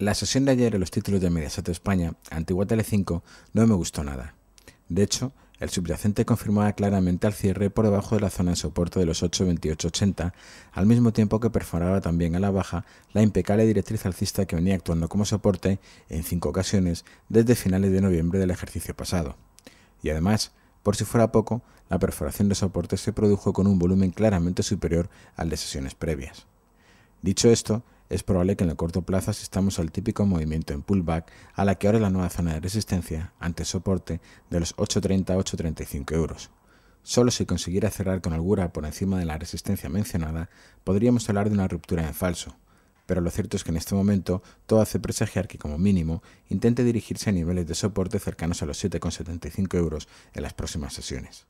La sesión de ayer en los títulos de Mediaset España, antigua Tele5, no me gustó nada. De hecho, el subyacente confirmaba claramente al cierre por debajo de la zona de soporte de los 8.28.80, al mismo tiempo que perforaba también a la baja la impecable directriz alcista que venía actuando como soporte en cinco ocasiones desde finales de noviembre del ejercicio pasado. Y además, por si fuera poco, la perforación de soporte se produjo con un volumen claramente superior al de sesiones previas. Dicho esto, es probable que en el corto plazo asistamos al típico movimiento en pullback a la que ahora es la nueva zona de resistencia ante soporte de los 8.30-8.35 euros. Solo si consiguiera cerrar con holgura por encima de la resistencia mencionada, podríamos hablar de una ruptura en falso, pero lo cierto es que en este momento todo hace presagiar que como mínimo intente dirigirse a niveles de soporte cercanos a los 7,75 euros en las próximas sesiones.